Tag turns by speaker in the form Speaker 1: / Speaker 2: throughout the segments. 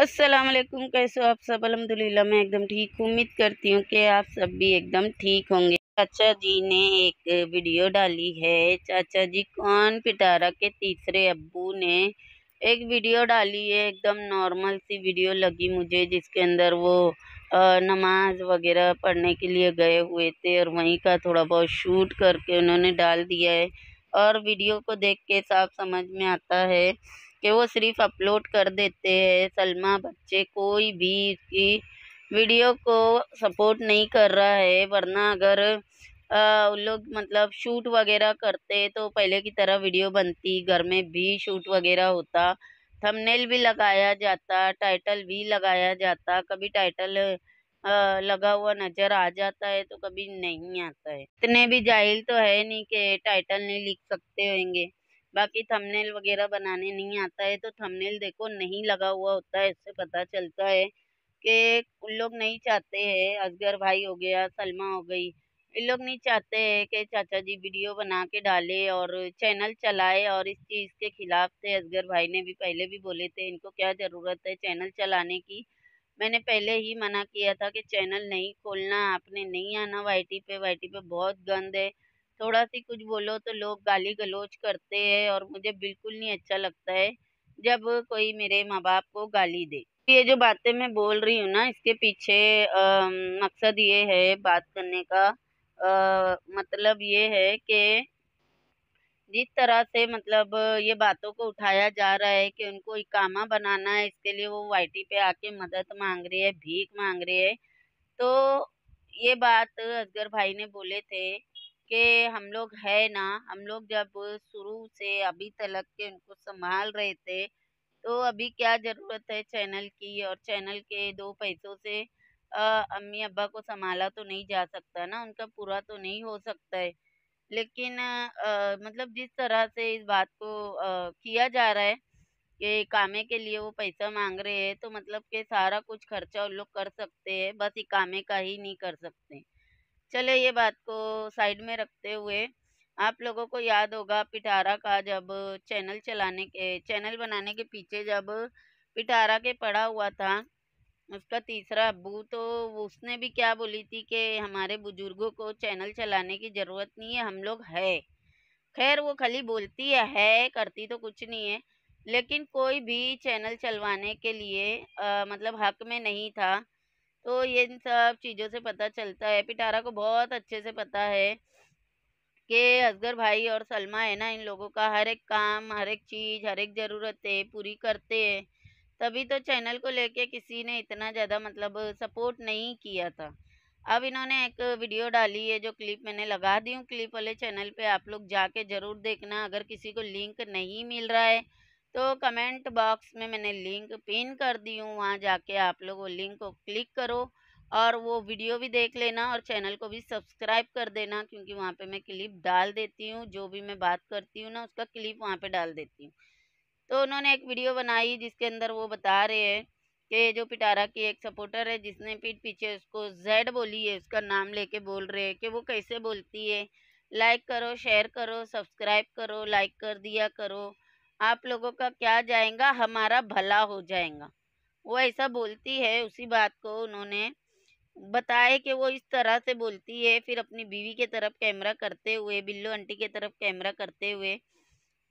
Speaker 1: अस्सलाम वालेकुम कैसे हो आप सब अलहमदिल्ला मैं एकदम ठीक हूँ उम्मीद करती हूँ कि आप सब भी एकदम ठीक होंगे चाचा जी ने एक वीडियो डाली है चाचा जी कौन पिटारा के तीसरे अब्बू ने एक वीडियो डाली है एकदम नॉर्मल सी वीडियो लगी मुझे जिसके अंदर वो नमाज वगैरह पढ़ने के लिए गए हुए थे और वहीं का थोड़ा बहुत शूट करके उन्होंने डाल दिया है और वीडियो को देख के साफ समझ में आता है कि वो सिर्फ अपलोड कर देते हैं सलमा बच्चे कोई भी इसकी वीडियो को सपोर्ट नहीं कर रहा है वरना अगर उन लोग मतलब शूट वगैरह करते तो पहले की तरह वीडियो बनती घर में भी शूट वगैरह होता थंबनेल भी लगाया जाता टाइटल भी लगाया जाता कभी टाइटल लगा हुआ नज़र आ जाता है तो कभी नहीं आता है इतने भी जाहिल तो है नहीं कि टाइटल नहीं लिख सकते होंगे बाकी थंबनेल वगैरह बनाने नहीं आता है तो थंबनेल देखो नहीं लगा हुआ होता है इससे पता चलता है कि उन लोग नहीं चाहते हैं असगर भाई हो गया सलमा हो गई इन लोग नहीं चाहते हैं कि चाचा जी वीडियो बना के डाले और चैनल चलाए और इस चीज़ के ख़िलाफ़ थे असगर भाई ने भी पहले भी बोले थे इनको क्या ज़रूरत है चैनल चलाने की मैंने पहले ही मना किया था कि चैनल नहीं खोलना आपने नहीं आना टी पे टी पे बहुत गंद है थोड़ा सी कुछ बोलो तो लोग गाली गलौज करते हैं और मुझे बिल्कुल नहीं अच्छा लगता है जब कोई मेरे माँ बाप को गाली दे ये जो बातें मैं बोल रही हूँ ना इसके पीछे आ, मकसद ये है बात करने का आ, मतलब ये है कि जिस तरह से मतलब ये बातों को उठाया जा रहा है कि उनको इकामा बनाना है इसके लिए वो वाईटी पे आके मदद मांग रही है भीख मांग रही है तो ये बात असगर भाई ने बोले थे के हम लोग है ना हम लोग जब शुरू से अभी तक के उनको संभाल रहे थे तो अभी क्या ज़रूरत है चैनल की और चैनल के दो पैसों से अम्मी अब्बा को संभाला तो नहीं जा सकता ना उनका पूरा तो नहीं हो सकता है लेकिन आ, मतलब जिस तरह से इस बात को आ, किया जा रहा है कि कामे के लिए वो पैसा मांग रहे हैं तो मतलब के सारा कुछ खर्चा उन लोग कर सकते हैं बस इकामे का ही नहीं कर सकते चले ये बात को साइड में रखते हुए आप लोगों को याद होगा पिटारा का जब चैनल चलाने के चैनल बनाने के पीछे जब पिटारा के पड़ा हुआ था उसका तीसरा अबू तो उसने भी क्या बोली थी कि हमारे बुजुर्गों को चैनल चलाने की ज़रूरत नहीं है हम लोग है खैर वो खाली बोलती है, है करती तो कुछ नहीं है लेकिन कोई भी चैनल चलवाने के लिए आ, मतलब हक में नहीं था तो ये इन सब चीज़ों से पता चलता है पिटारा को बहुत अच्छे से पता है कि असगर भाई और सलमा है ना इन लोगों का हर एक काम हर एक चीज़ हर एक ज़रूरतें पूरी करते हैं तभी तो चैनल को लेके किसी ने इतना ज़्यादा मतलब सपोर्ट नहीं किया था अब इन्होंने एक वीडियो डाली है जो क्लिप मैंने लगा दी हूँ क्लिप वाले चैनल पे आप लोग जाके ज़रूर देखना अगर किसी को लिंक नहीं मिल रहा है तो कमेंट बॉक्स में मैंने लिंक पिन कर दी हूँ वहाँ जाके आप लोग वो लिंक को क्लिक करो और वो वीडियो भी देख लेना और चैनल को भी सब्सक्राइब कर देना क्योंकि वहाँ पे मैं क्लिप डाल देती हूँ जो भी मैं बात करती हूँ ना उसका क्लिप वहाँ पे डाल देती हूँ तो उन्होंने एक वीडियो बनाई जिसके अंदर वो बता रहे हैं कि जो पिटारा की एक सपोर्टर है जिसने पीठ पीछे उसको जेड बोली है उसका नाम लेके बोल रहे हैं कि वो कैसे बोलती है लाइक करो शेयर करो सब्सक्राइब करो लाइक कर दिया करो आप लोगों का क्या जाएगा हमारा भला हो जाएगा वो ऐसा बोलती है उसी बात को उन्होंने बताया कि वो इस तरह से बोलती है फिर अपनी बीवी के तरफ कैमरा करते हुए बिल्लू आंटी के तरफ कैमरा करते हुए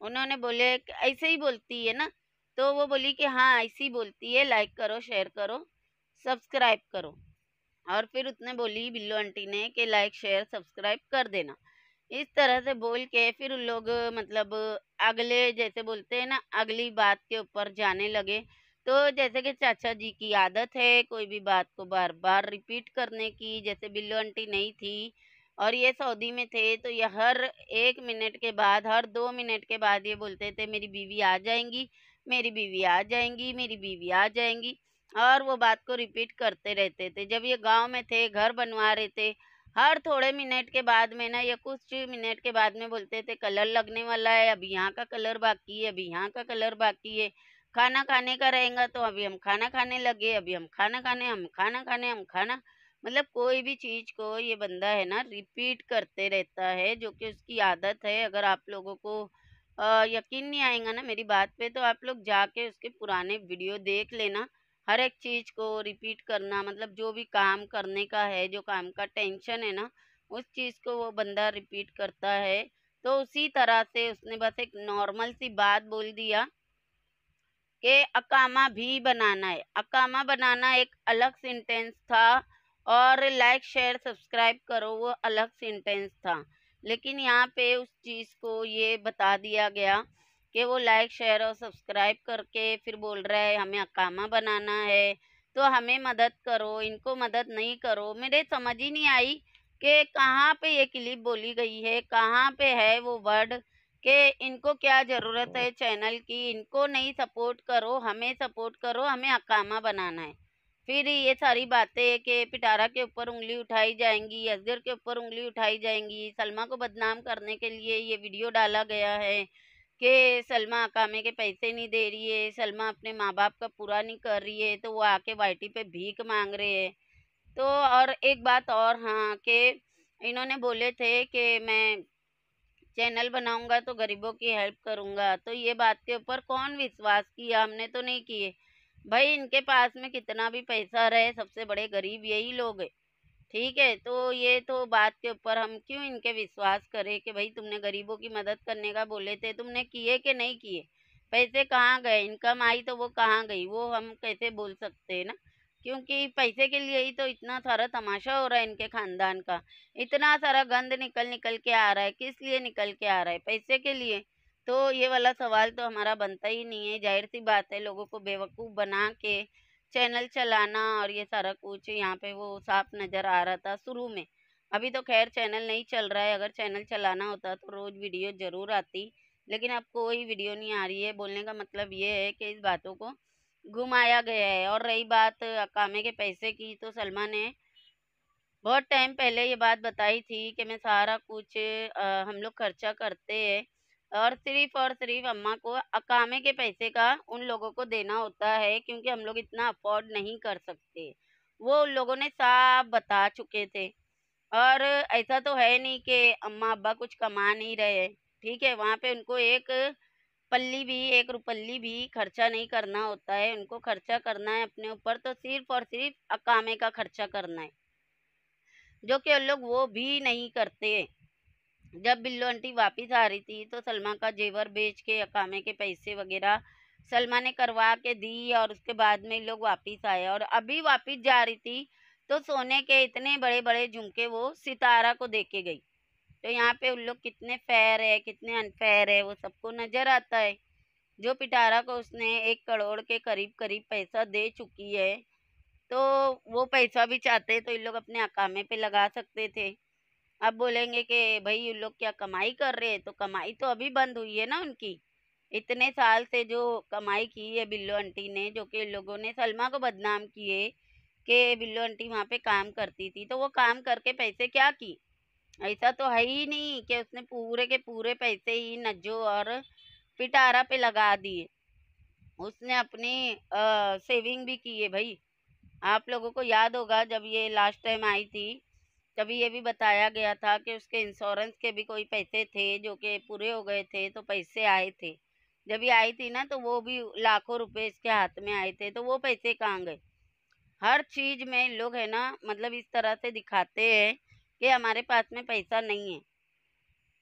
Speaker 1: उन्होंने बोले ऐसे ही बोलती है ना तो वो बोली कि हाँ ऐसी बोलती है लाइक करो शेयर करो सब्सक्राइब करो और फिर उतने बोली बिल्लू आंटी ने कि लाइक शेयर सब्सक्राइब कर देना इस तरह से बोल के फिर उन लोग मतलब अगले जैसे बोलते हैं ना अगली बात के ऊपर जाने लगे तो जैसे कि चाचा जी की आदत है कोई भी बात को बार बार रिपीट करने की जैसे बिल्लू आंटी नहीं थी और ये सऊदी में थे तो ये हर एक मिनट के बाद हर दो मिनट के बाद ये बोलते थे मेरी बीवी आ जाएंगी मेरी बीवी आ जाएंगी मेरी बीवी आ जाएंगी और वो बात को रिपीट करते रहते थे जब ये गांव में थे घर बनवा रहे थे हर थोड़े मिनट के बाद में ना या कुछ मिनट के बाद में बोलते थे कलर लगने वाला है अभी यहाँ का कलर बाकी है अभी यहाँ का कलर बाकी है खाना खाने का रहेगा तो अभी हम खाना खाने लगे अभी हम खाना खाने हम खाना खाने हम खाना मतलब कोई भी चीज़ को ये बंदा है ना रिपीट करते रहता है जो कि उसकी आदत है अगर आप लोगों को आ, यकीन नहीं आएगा ना मेरी बात पे तो आप लोग जाके उसके पुराने वीडियो देख लेना हर एक चीज़ को रिपीट करना मतलब जो भी काम करने का है जो काम का टेंशन है ना उस चीज़ को वो बंदा रिपीट करता है तो उसी तरह से उसने बस एक नॉर्मल सी बात बोल दिया कि अकामा भी बनाना है अकामा बनाना एक अलग सेंटेंस था और लाइक शेयर सब्सक्राइब करो वो अलग सेंटेंस था लेकिन यहाँ पे उस चीज़ को ये बता दिया गया कि वो लाइक शेयर और सब्सक्राइब करके फिर बोल रहा है हमें अकामा बनाना है तो हमें मदद करो इनको मदद नहीं करो मेरे समझ ही नहीं आई कि कहाँ पे ये क्लिप बोली गई है कहाँ पे है वो वर्ड कि इनको क्या ज़रूरत है चैनल की इनको नहीं सपोर्ट करो हमें सपोर्ट करो हमें अकामा बनाना है फिर ये सारी बातें कि पिटारा के ऊपर उंगली उठाई जाएंगी असगर के ऊपर उंगली उठाई जाएंगी सलमा को बदनाम करने के लिए ये वीडियो डाला गया है कि सलमा अकामे के पैसे नहीं दे रही है सलमा अपने माँ बाप का पूरा नहीं कर रही है तो वो आके वाइटी पे भीख मांग रहे हैं तो और एक बात और हाँ कि इन्होंने बोले थे कि मैं चैनल बनाऊंगा तो गरीबों की हेल्प करूंगा तो ये बात के ऊपर कौन विश्वास किया हमने तो नहीं किए भाई इनके पास में कितना भी पैसा रहे सबसे बड़े गरीब यही लोग हैं ठीक है तो ये तो बात के ऊपर हम क्यों इनके विश्वास करें कि भाई तुमने गरीबों की मदद करने का बोले थे तुमने किए कि नहीं किए पैसे कहाँ गए इनकम आई तो वो कहाँ गई वो हम कैसे बोल सकते हैं ना क्योंकि पैसे के लिए ही तो इतना सारा तमाशा हो रहा है इनके खानदान का इतना सारा गंद निकल निकल के आ रहा है किस लिए निकल के आ रहा है पैसे के लिए तो ये वाला सवाल तो हमारा बनता ही नहीं है जाहिर सी बात है लोगों को बेवकूफ़ बना के चैनल चलाना और ये सारा कुछ यहाँ पे वो साफ नज़र आ रहा था शुरू में अभी तो खैर चैनल नहीं चल रहा है अगर चैनल चलाना होता तो रोज़ वीडियो ज़रूर आती लेकिन अब कोई वीडियो नहीं आ रही है बोलने का मतलब ये है कि इस बातों को घुमाया गया है और रही बात अकामे के पैसे की तो सलमा ने बहुत टाइम पहले ये बात बताई थी कि मैं सारा कुछ आ, हम लोग खर्चा करते हैं और सिर्फ और सिर्फ अम्मा को अकामे के पैसे का उन लोगों को देना होता है क्योंकि हम लोग इतना अफोर्ड नहीं कर सकते वो उन लोगों ने साफ बता चुके थे और ऐसा तो है नहीं कि अम्मा अब्बा कुछ कमा नहीं रहे ठीक है वहाँ पे उनको एक पल्ली भी एक रुपल्ली भी खर्चा नहीं करना होता है उनको खर्चा करना है अपने ऊपर तो सिर्फ और सिर्फ अकामे का खर्चा करना है जो कि उन लोग वो भी नहीं करते जब बिल्लो आंटी वापस आ रही थी तो सलमा का जेवर बेच के अकामे के पैसे वगैरह सलमा ने करवा के दी और उसके बाद में लोग वापस आए और अभी वापस जा रही थी तो सोने के इतने बड़े बड़े झुमके वो सितारा को देके गई तो यहाँ पे उन लोग कितने फेयर है कितने अनफेयर है वो सबको नज़र आता है जो पिटारा को उसने एक करोड़ के करीब करीब पैसा दे चुकी है तो वो पैसा भी चाहते तो इन लोग अपने अकामे पे लगा सकते थे अब बोलेंगे कि भाई ये लोग क्या कमाई कर रहे हैं तो कमाई तो अभी बंद हुई है ना उनकी इतने साल से जो कमाई की है बिल्लो आंटी ने जो कि लोगों ने सलमा को बदनाम किए कि बिल्लो आंटी वहाँ पे काम करती थी तो वो काम करके पैसे क्या की ऐसा तो है ही नहीं कि उसने पूरे के पूरे पैसे ही नज्जो और पिटारा पे लगा दिए उसने अपनी आ, सेविंग भी की है भाई आप लोगों को याद होगा जब ये लास्ट टाइम आई थी तभी ये भी बताया गया था कि उसके इंश्योरेंस के भी कोई पैसे थे जो कि पूरे हो गए थे तो पैसे आए थे जब ये आई थी ना तो वो भी लाखों रुपए इसके हाथ में आए थे तो वो पैसे कहाँ गए हर चीज़ में लोग है ना मतलब इस तरह से दिखाते हैं कि हमारे पास में पैसा नहीं है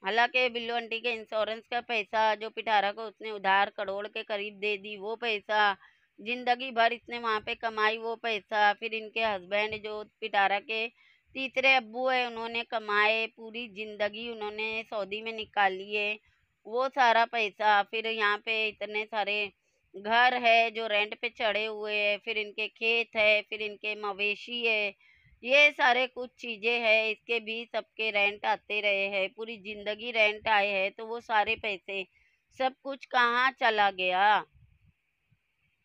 Speaker 1: हालांकि बिल्लू आंटी के इंश्योरेंस का पैसा जो पिटारा को उसने उधार करोड़ के करीब दे दी वो पैसा ज़िंदगी भर इसने वहाँ पे कमाई वो पैसा फिर इनके हस्बैंड जो पिटारा के तीसरे अबू है उन्होंने कमाए पूरी ज़िंदगी उन्होंने सऊदी में निकाली है वो सारा पैसा फिर यहाँ पे इतने सारे घर है जो रेंट पे चढ़े हुए हैं फिर इनके खेत है फिर इनके मवेशी है ये सारे कुछ चीज़ें हैं इसके भी सबके रेंट आते रहे हैं पूरी ज़िंदगी रेंट आए हैं तो वो सारे पैसे सब कुछ कहाँ चला गया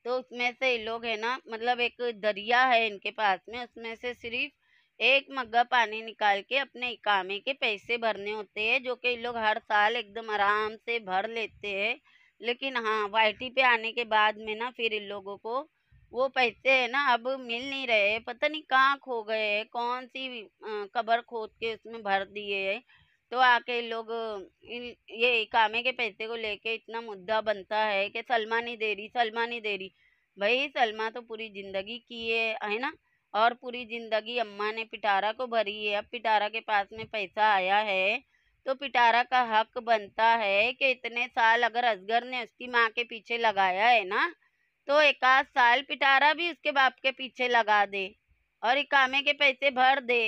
Speaker 1: तो उसमें से लोग है ना मतलब एक दरिया है इनके पास में उसमें से सिर्फ एक मग्गा पानी निकाल के अपने इकामे के पैसे भरने होते हैं जो कि लोग हर साल एकदम आराम से भर लेते हैं लेकिन हाँ वाई पे आने के बाद में ना फिर इन लोगों को वो पैसे है ना अब मिल नहीं रहे पता नहीं कहाँ खो गए कौन सी कबर खोद के उसमें भर दिए है तो आके लोग इन ये इकामे के पैसे को लेके इतना मुद्दा बनता है कि सलमा नहीं दे रही सलमा नहीं दे रही भाई सलमा तो पूरी ज़िंदगी की है ना और पूरी ज़िंदगी अम्मा ने पिटारा को भरी है अब पिटारा के पास में पैसा आया है तो पिटारा का हक बनता है कि इतने साल अगर असगर ने उसकी माँ के पीछे लगाया है ना तो एक आध साल पिटारा भी उसके बाप के पीछे लगा दे और इकामे के पैसे भर दे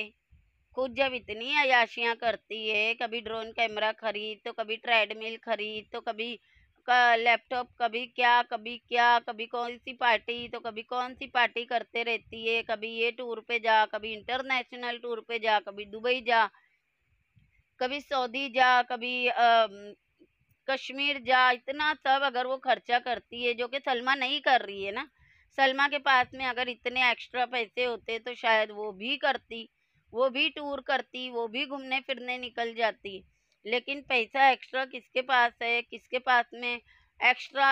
Speaker 1: खुद जब इतनी अयाशियाँ करती है कभी ड्रोन कैमरा खरीद तो कभी ट्रेडमिल खरीद तो कभी का लैपटॉप कभी क्या कभी क्या कभी कौन सी पार्टी तो कभी कौन सी पार्टी करते रहती है कभी ये टूर पे जा कभी इंटरनेशनल टूर पे जा कभी दुबई जा कभी सऊदी जा कभी आ, कश्मीर जा इतना सब अगर वो खर्चा करती है जो कि सलमा नहीं कर रही है ना सलमा के पास में अगर इतने एक्स्ट्रा पैसे होते तो शायद वो भी करती वो भी टूर करती वो भी घूमने फिरने निकल जाती लेकिन पैसा एक्स्ट्रा किसके पास है किसके पास में एक्स्ट्रा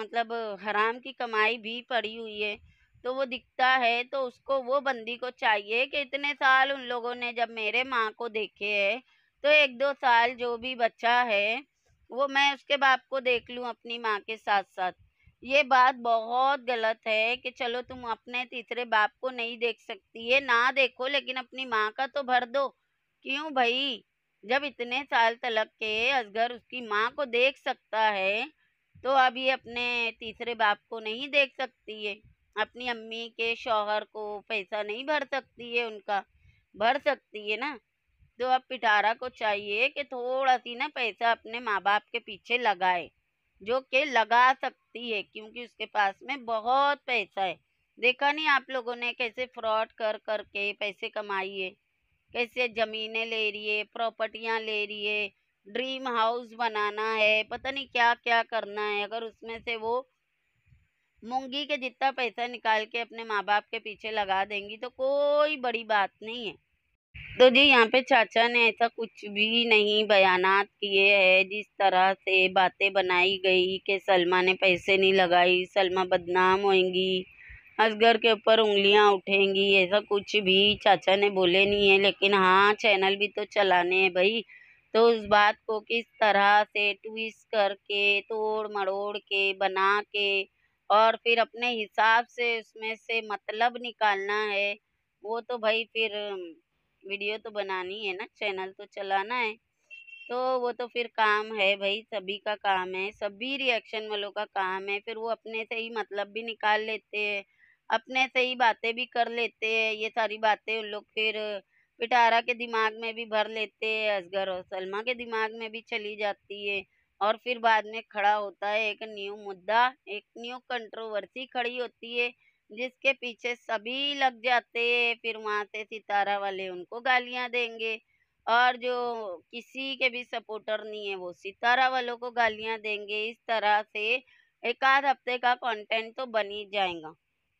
Speaker 1: मतलब हराम की कमाई भी पड़ी हुई है तो वो दिखता है तो उसको वो बंदी को चाहिए कि इतने साल उन लोगों ने जब मेरे माँ को देखे है तो एक दो साल जो भी बच्चा है वो मैं उसके बाप को देख लूँ अपनी माँ के साथ साथ ये बात बहुत गलत है कि चलो तुम अपने तीसरे बाप को नहीं देख सकती है ना देखो लेकिन अपनी माँ का तो भर दो क्यों भाई जब इतने साल तलक के असगर उसकी माँ को देख सकता है तो अभी अपने तीसरे बाप को नहीं देख सकती है अपनी अम्मी के शौहर को पैसा नहीं भर सकती है उनका भर सकती है ना तो अब पिटारा को चाहिए कि थोड़ा सी ना पैसा अपने माँ बाप के पीछे लगाए जो कि लगा सकती है क्योंकि उसके पास में बहुत पैसा है देखा नहीं आप लोगों ने कैसे फ्रॉड कर कर के पैसे है कैसे ज़मीनें ले रही है प्रॉपर्टियाँ ले रही है ड्रीम हाउस बनाना है पता नहीं क्या क्या करना है अगर उसमें से वो मूँगी के जितना पैसा निकाल के अपने माँ बाप के पीछे लगा देंगी तो कोई बड़ी बात नहीं है तो जी यहाँ पे चाचा ने ऐसा कुछ भी नहीं बयानात किए है जिस तरह से बातें बनाई गई कि सलमा ने पैसे नहीं लगाई सलमा बदनाम होएंगी असगर के ऊपर उंगलियां उठेंगी ऐसा कुछ भी चाचा ने बोले नहीं है लेकिन हाँ चैनल भी तो चलाने हैं भाई तो उस बात को किस तरह से ट्विस्ट करके तोड़ मड़ोड़ के बना के और फिर अपने हिसाब से उसमें से मतलब निकालना है वो तो भाई फिर वीडियो तो बनानी है ना चैनल तो चलाना है तो वो तो फिर काम है भाई सभी का काम है सभी रिएक्शन वालों का काम है फिर वो अपने से ही मतलब भी निकाल लेते हैं अपने से ही बातें भी कर लेते हैं ये सारी बातें उन लोग फिर पिटारा के दिमाग में भी भर लेते हैं असगर और सलमा के दिमाग में भी चली जाती है और फिर बाद में खड़ा होता है एक न्यू मुद्दा एक न्यू कंट्रोवर्सी खड़ी होती है जिसके पीछे सभी लग जाते हैं फिर वहाँ से सितारा वाले उनको गालियाँ देंगे और जो किसी के भी सपोर्टर नहीं है वो सितारा वालों को गालियाँ देंगे इस तरह से एक आध हफ्ते का कंटेंट तो बन ही जाएगा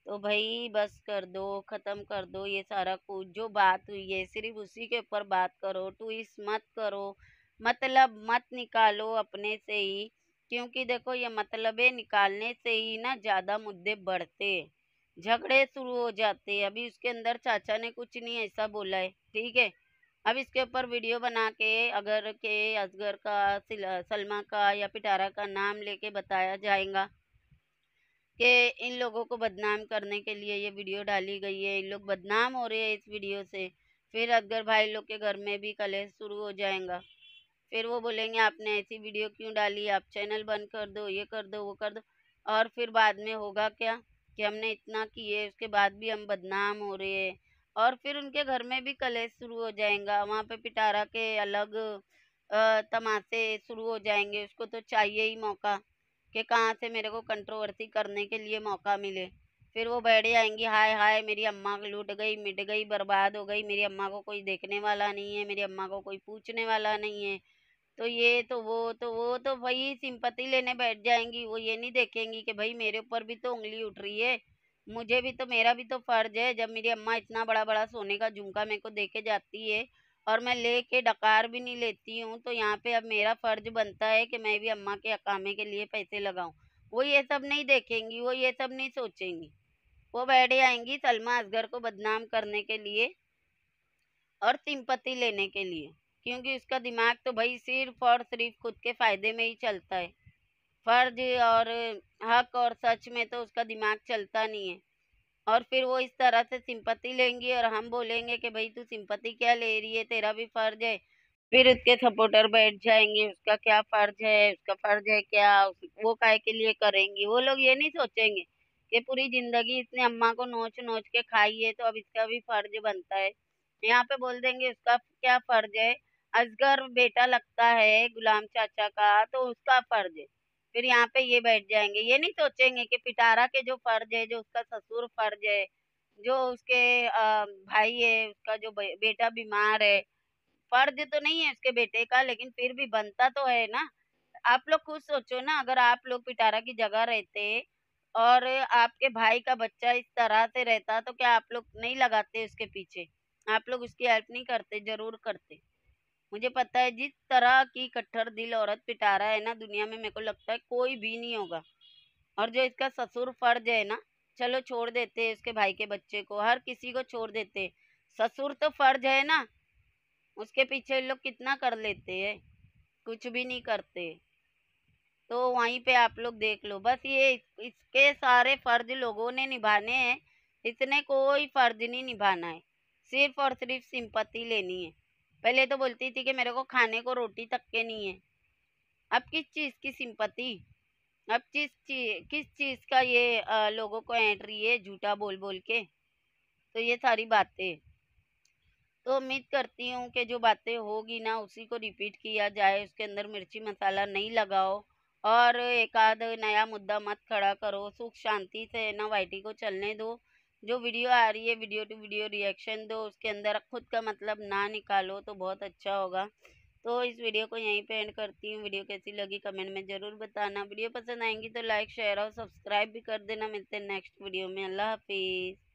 Speaker 1: तो भाई बस कर दो ख़त्म कर दो ये सारा कुछ जो बात हुई है सिर्फ उसी के ऊपर बात करो ट्विस्ट मत करो मतलब मत निकालो अपने से ही क्योंकि देखो ये मतलब निकालने से ही ना ज़्यादा मुद्दे बढ़ते झगड़े शुरू हो जाते अभी उसके अंदर चाचा ने कुछ नहीं ऐसा बोला है ठीक है अब इसके ऊपर वीडियो बना के अगर के असगर का सलमा का या पिटारा का नाम लेके बताया जाएगा कि इन लोगों को बदनाम करने के लिए ये वीडियो डाली गई है इन लोग बदनाम हो रहे हैं इस वीडियो से फिर अगर भाई लोग के घर में भी कलह शुरू हो जाएगा फिर वो बोलेंगे आपने ऐसी वीडियो क्यों डाली आप चैनल बंद कर दो ये कर दो वो कर दो और फिर बाद में होगा क्या कि हमने इतना किए उसके बाद भी हम बदनाम हो रहे हैं और फिर उनके घर में भी कलेश शुरू हो जाएगा वहाँ पे पिटारा के अलग तमाशे शुरू हो जाएंगे उसको तो चाहिए ही मौका कि कहाँ से मेरे को कंट्रोवर्सी करने के लिए मौका मिले फिर वो बैठ जाएंगी हाय हाय मेरी अम्मा लूट गई मिट गई बर्बाद हो गई मेरी अम्मा को कोई देखने वाला नहीं है मेरी अम्मा को कोई पूछने वाला नहीं है तो ये तो वो तो वो तो वही सिंपत्ति लेने बैठ जाएंगी वो ये नहीं देखेंगी कि भाई मेरे ऊपर भी तो उंगली उठ रही है मुझे भी तो मेरा भी तो फ़र्ज है जब मेरी अम्मा इतना बड़ा बड़ा सोने का झुमका मेरे को दे के जाती है और मैं ले के डकार भी नहीं लेती हूँ तो यहाँ पे अब मेरा फ़र्ज बनता है कि मैं भी अम्मा के अकामे के लिए पैसे लगाऊँ वो ये सब नहीं देखेंगी वो ये सब नहीं सोचेंगी वो बैठे आएंगी सलमा असगर को बदनाम करने के लिए और तिम्पति लेने के लिए क्योंकि उसका दिमाग तो भाई सिर्फ और सिर्फ खुद के फ़ायदे में ही चलता है फ़र्ज और हक और सच में तो उसका दिमाग चलता नहीं है और फिर वो इस तरह से सिंपत्ति लेंगी और हम बोलेंगे कि भाई तू सिंपत्ति क्या ले रही है तेरा भी फर्ज है फिर उसके सपोर्टर बैठ जाएंगे उसका क्या फर्ज है उसका फर्ज है क्या वो काय के लिए करेंगी वो लोग ये नहीं सोचेंगे कि पूरी जिंदगी इसने अम्मा को नोच नोच के खाई है तो अब इसका भी फर्ज बनता है यहाँ पे बोल देंगे उसका क्या फर्ज है असगर बेटा लगता है गुलाम चाचा का तो उसका फर्ज है फिर यहाँ पे ये बैठ जाएंगे ये नहीं सोचेंगे कि पिटारा के जो फर्ज है जो उसका ससुर फर्ज है जो उसके भाई है उसका जो बेटा बीमार है फर्ज तो नहीं है उसके बेटे का लेकिन फिर भी बनता तो है ना आप लोग खुद सोचो ना अगर आप लोग पिटारा की जगह रहते और आपके भाई का बच्चा इस तरह से रहता तो क्या आप लोग नहीं लगाते उसके पीछे आप लोग उसकी हेल्प नहीं करते जरूर करते मुझे पता है जिस तरह की कट्टर दिल औरत पिटा रहा है ना दुनिया में मेरे को लगता है कोई भी नहीं होगा और जो इसका ससुर फर्ज है ना चलो छोड़ देते हैं उसके भाई के बच्चे को हर किसी को छोड़ देते ससुर तो फर्ज है ना उसके पीछे लोग कितना कर लेते हैं कुछ भी नहीं करते तो वहीं पे आप लोग देख लो बस ये इसके सारे फर्ज लोगों ने निभाने हैं इसने कोई फर्ज नहीं निभाना है सिर्फ और सिर्फ सिंपत्ति लेनी है पहले तो बोलती थी कि मेरे को खाने को रोटी तक के नहीं है अब किस चीज़ की सिंपति अब किस चीज किस चीज़ का ये आ, लोगों को ऐंट रही है झूठा बोल बोल के तो ये सारी बातें तो उम्मीद करती हूँ कि जो बातें होगी ना उसी को रिपीट किया जाए उसके अंदर मिर्ची मसाला नहीं लगाओ और एक आध नया मुद्दा मत खड़ा करो सुख शांति से ना वाइटी को चलने दो जो वीडियो आ रही है वीडियो टू वीडियो रिएक्शन दो उसके अंदर खुद का मतलब ना निकालो तो बहुत अच्छा होगा तो इस वीडियो को यहीं पे एंड करती हूँ वीडियो कैसी लगी कमेंट में ज़रूर बताना वीडियो पसंद आएंगी तो लाइक शेयर और सब्सक्राइब भी कर देना मिलते हैं नेक्स्ट वीडियो में अल्लाह हाफिज़